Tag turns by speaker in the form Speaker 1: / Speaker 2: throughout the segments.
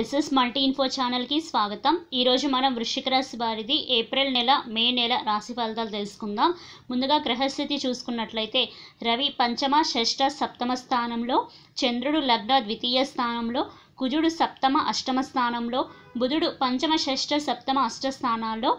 Speaker 1: SS multi info ఛానల్కి స్వాగతం ఈరోజు మనం వృషిక రాశి వారిది ఏప్రిల్ నెల మే నెల రాశి ఫలితాలు తెలుసుకుందాం ముందుగా గ్రహస్థితి చూసుకున్నట్లయితే రవి పంచమ షష్ఠ సప్తమ స్థానంలో చంద్రుడు లగ్న ద్వితీయ స్థానంలో కుజుడు సప్తమ అష్టమ స్థానంలో బుధుడు పంచమ షష్ఠ సప్తమ అష్ట స్థానాల్లో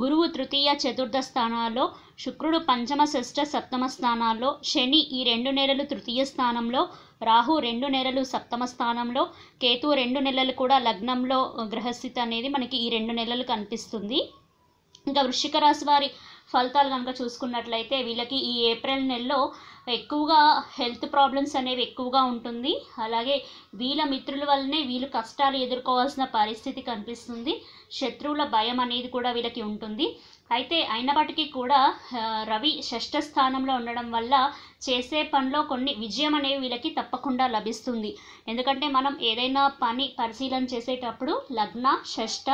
Speaker 1: గురువు తృతీయ చతుర్థ స్థానాల్లో శుక్రుడు పంచమ షష్ఠ సప్తమ స్థానాల్లో శని ఈ రెండు నెలలు తృతీయ స్థానంలో రాహు రెండు నెలలు సప్తమ స్థానంలో కేతు రెండు నెలలు కూడా లగ్నంలో గ్రహస్థితి అనేది మనకి ఈ రెండు నెలలు కనిపిస్తుంది ఇంకా వృషిక రాశి వారి ఫలితాలు కనుక చూసుకున్నట్లయితే వీళ్ళకి ఈ ఏప్రిల్ నెలలో ఎక్కువగా హెల్త్ ప్రాబ్లమ్స్ అనేవి ఎక్కువగా ఉంటుంది అలాగే వీళ్ళ మిత్రుల వల్లనే వీళ్ళు కష్టాలు ఎదుర్కోవాల్సిన పరిస్థితి కనిపిస్తుంది శత్రువుల భయం అనేది కూడా వీళ్ళకి ఉంటుంది అయితే అయినప్పటికీ కూడా రవి షష్ఠ స్థానంలో ఉండడం వల్ల చేసే పనిలో కొన్ని విజయం అనేవి వీళ్ళకి తప్పకుండా లభిస్తుంది ఎందుకంటే మనం ఏదైనా పని పరిశీలన చేసేటప్పుడు లగ్న షష్ఠ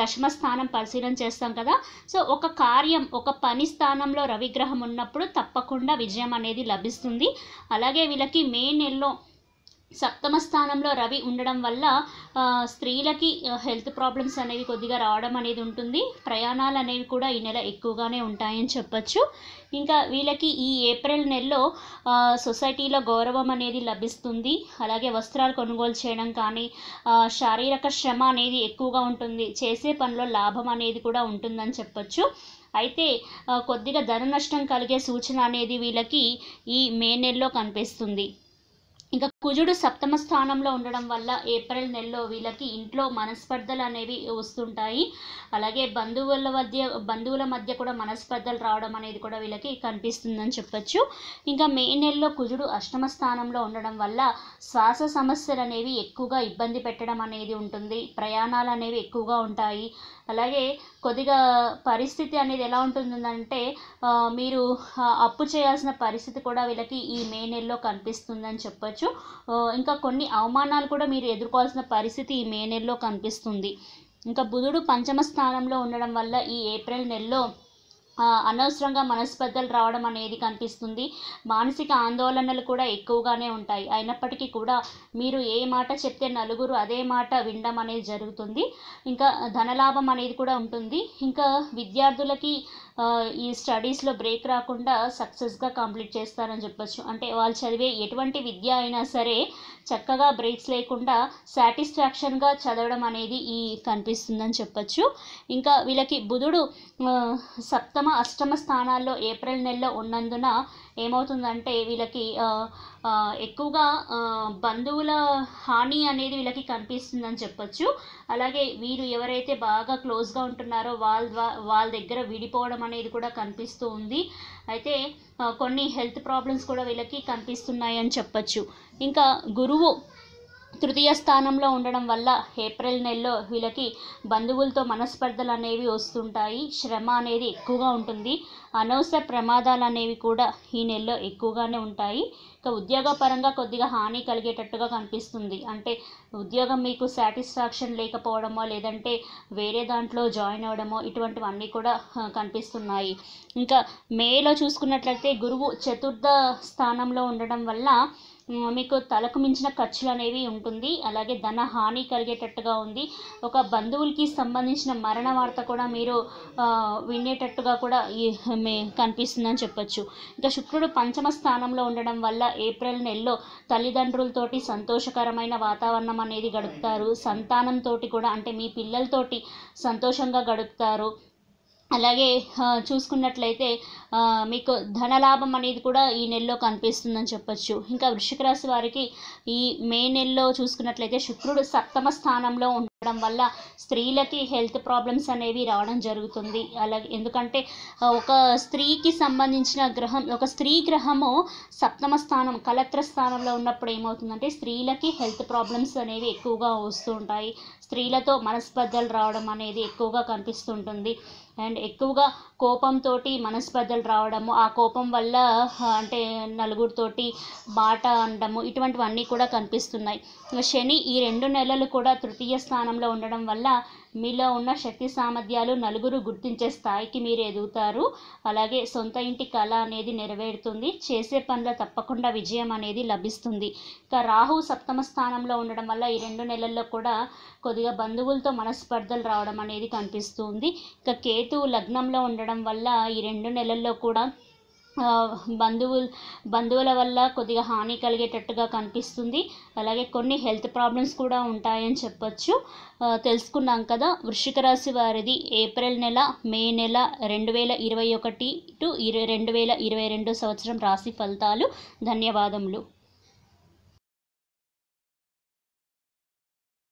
Speaker 1: దశమ స్థానం పరిశీలన చేస్తాం కదా సో ఒక కార్యం ఒక పని స్థానంలో రవిగ్రహం ఉన్నప్పుడు తప్పకుండా విజయం అనేది లభిస్తుంది అలాగే వీళ్ళకి మే నెలలో సప్తమ స్థానంలో రవి ఉండడం వల్ల స్త్రీలకి హెల్త్ ప్రాబ్లమ్స్ అనేవి కొద్దిగా రావడం అనేది ఉంటుంది ప్రయాణాలు అనేవి కూడా ఈ నెల ఎక్కువగానే ఉంటాయని చెప్పచ్చు ఇంకా వీళ్ళకి ఈ ఏప్రిల్ నెలలో సొసైటీలో గౌరవం అనేది లభిస్తుంది అలాగే వస్త్రాలు కొనుగోలు చేయడం కానీ శారీరక శ్రమ అనేది ఎక్కువగా ఉంటుంది చేసే పనిలో లాభం అనేది కూడా ఉంటుందని చెప్పచ్చు అయితే కొద్దిగా ధన నష్టం కలిగే సూచన అనేది వీళ్ళకి ఈ మే నెలలో కనిపిస్తుంది ఇంకా కుజుడు సప్తమ స్థానంలో ఉండడం వల్ల ఏప్రిల్ నెలలో వీళ్ళకి ఇంట్లో మనస్పర్ధలు అనేవి వస్తుంటాయి అలాగే బంధువుల మధ్య బంధువుల మధ్య కూడా మనస్పర్ధలు రావడం అనేది కూడా వీళ్ళకి కనిపిస్తుందని చెప్పచ్చు ఇంకా మే నెలలో కుజుడు అష్టమ స్థానంలో ఉండడం వల్ల శ్వాస సమస్యలు అనేవి ఎక్కువగా ఇబ్బంది పెట్టడం అనేది ఉంటుంది ప్రయాణాలు అనేవి ఎక్కువగా ఉంటాయి అలాగే కొద్దిగా పరిస్థితి అనేది ఎలా ఉంటుందంటే మీరు అప్పు చేయాల్సిన పరిస్థితి కూడా వీళ్ళకి ఈ మే నెలలో కనిపిస్తుందని చెప్పచ్చు ఇంకా కొన్ని అవమానాలు కూడా మీరు ఎదుర్కోవాల్సిన పరిస్థితి ఈ మే నెలలో కనిపిస్తుంది ఇంకా బుధుడు పంచమ స్థానంలో ఉండడం వల్ల ఈ ఏప్రిల్ నెలలో అనవసరంగా మనస్పర్ధలు రావడం అనేది కనిపిస్తుంది మానసిక ఆందోళనలు కూడా ఎక్కువగానే ఉంటాయి అయినప్పటికీ కూడా మీరు ఏ మాట చెప్తే నలుగురు అదే మాట వినడం అనేది జరుగుతుంది ఇంకా ధనలాభం అనేది కూడా ఉంటుంది ఇంకా విద్యార్థులకి ఈ స్టడీస్లో బ్రేక్ రాకుండా సక్సెస్గా కంప్లీట్ చేస్తారని చెప్పొచ్చు అంటే వాళ్ళు చదివే ఎటువంటి విద్య అయినా సరే చక్కగా బ్రేక్స్ లేకుండా సాటిస్ఫాక్షన్గా చదవడం అనేది ఈ కనిపిస్తుందని చెప్పచ్చు ఇంకా వీళ్ళకి బుధుడు సప్తమ అష్టమ స్థానాల్లో ఏప్రిల్ నెలలో ఉన్నందున ఏమవుతుందంటే వీళ్ళకి ఎక్కువగా బంధువుల హాని అనేది వీళ్ళకి కనిపిస్తుందని చెప్పొచ్చు అలాగే వీరు ఎవరైతే బాగా క్లోజ్గా ఉంటున్నారో వాళ్ళ వాళ్ళ దగ్గర విడిపోవడం అనేది కూడా కనిపిస్తూ ఉంది అయితే కొన్ని హెల్త్ ప్రాబ్లమ్స్ కూడా వీళ్ళకి కనిపిస్తున్నాయని చెప్పచ్చు ఇంకా గురువు తృతీయ స్థానంలో ఉండడం వల్ల ఏప్రిల్ నెలలో వీళ్ళకి బంధువులతో మనస్పర్ధలు అనేవి వస్తుంటాయి శ్రమ అనేది ఎక్కువగా ఉంటుంది అనవసర ప్రమాదాలు అనేవి కూడా ఈ నెలలో ఎక్కువగానే ఉంటాయి ఇక ఉద్యోగపరంగా కొద్దిగా హాని కలిగేటట్టుగా కనిపిస్తుంది అంటే ఉద్యోగం మీకు సాటిస్ఫాక్షన్ లేకపోవడమో లేదంటే వేరే దాంట్లో జాయిన్ అవ్వడమో ఇటువంటివన్నీ కూడా కనిపిస్తున్నాయి ఇంకా మేలో చూసుకున్నట్లయితే గురువు చతుర్థ స్థానంలో ఉండడం వల్ల మీకు తలకు మించిన ఖర్చులు అనేవి ఉంటుంది అలాగే ధన హాని కలిగేటట్టుగా ఉంది ఒక బంధువులకి సంబంధించిన మరణ వార్త కూడా మీరు వినేటట్టుగా కూడా కనిపిస్తుందని చెప్పొచ్చు ఇంకా శుక్రుడు పంచమ స్థానంలో ఉండడం వల్ల ఏప్రిల్ నెలలో తల్లిదండ్రులతోటి సంతోషకరమైన వాతావరణం అనేది గడుపుతారు సంతానంతోటి కూడా అంటే మీ పిల్లలతోటి సంతోషంగా గడుపుతారు అలాగే చూసుకున్నట్లయితే మీకు ధనలాభం అనేది కూడా ఈ నెలలో కనిపిస్తుందని చెప్పొచ్చు ఇంకా వృషిక రాశి వారికి ఈ మే నెలలో చూసుకున్నట్లయితే శుక్రుడు సప్తమ స్థానంలో ఉండడం వల్ల స్త్రీలకి హెల్త్ ప్రాబ్లమ్స్ అనేవి రావడం జరుగుతుంది అలాగే ఎందుకంటే ఒక స్త్రీకి సంబంధించిన గ్రహం ఒక స్త్రీ గ్రహము సప్తమ స్థానం కలత్ర స్థానంలో ఉన్నప్పుడు ఏమవుతుందంటే స్త్రీలకి హెల్త్ ప్రాబ్లమ్స్ అనేవి ఎక్కువగా వస్తూ ఉంటాయి స్త్రీలతో మనస్పర్ధలు రావడం అనేది ఎక్కువగా కనిపిస్తుంటుంది అండ్ ఎక్కువగా కోపంతో మనస్పర్ధలు రావడము ఆ కోపం వల్ల అంటే నలుగురితోటి మాట అనడము ఇటువంటివన్నీ కూడా కనిపిస్తున్నాయి శని ఈ రెండు నెలలు కూడా తృతీయ స్థానం స్థానంలో ఉండడం వల్ల మీలో ఉన్న శక్తి సామర్థ్యాలు నలుగురు గుర్తించే స్థాయికి మీరు ఎదుగుతారు అలాగే సొంత ఇంటి కళ అనేది నెరవేరుతుంది చేసే పనుల తప్పకుండా విజయం అనేది లభిస్తుంది ఇక రాహు సప్తమ స్థానంలో ఉండడం వల్ల ఈ రెండు నెలల్లో కూడా కొద్దిగా బంధువులతో మనస్పర్ధలు రావడం అనేది కనిపిస్తుంది ఇక కేతు లగ్నంలో ఉండడం వల్ల ఈ రెండు నెలల్లో కూడా బంధువులు బంధువుల వల్ల కొద్దిగా హాని కలిగేటట్టుగా కనిపిస్తుంది అలాగే కొన్ని హెల్త్ ప్రాబ్లమ్స్ కూడా ఉంటాయని చెప్పొచ్చు తెలుసుకున్నాం కదా వృషిక రాశి వారిది ఏప్రిల్ నెల మే నెల రెండు వేల ఇరవై ఒకటి టు ఇరవై రెండు వేల ఇరవై రెండు సంవత్సరం రాశి ఫలితాలు ధన్యవాదములు